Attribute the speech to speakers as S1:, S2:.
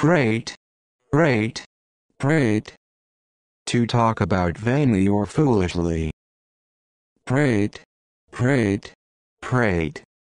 S1: prate, prate, prate. To talk about vainly or foolishly. Prate, prate, prate.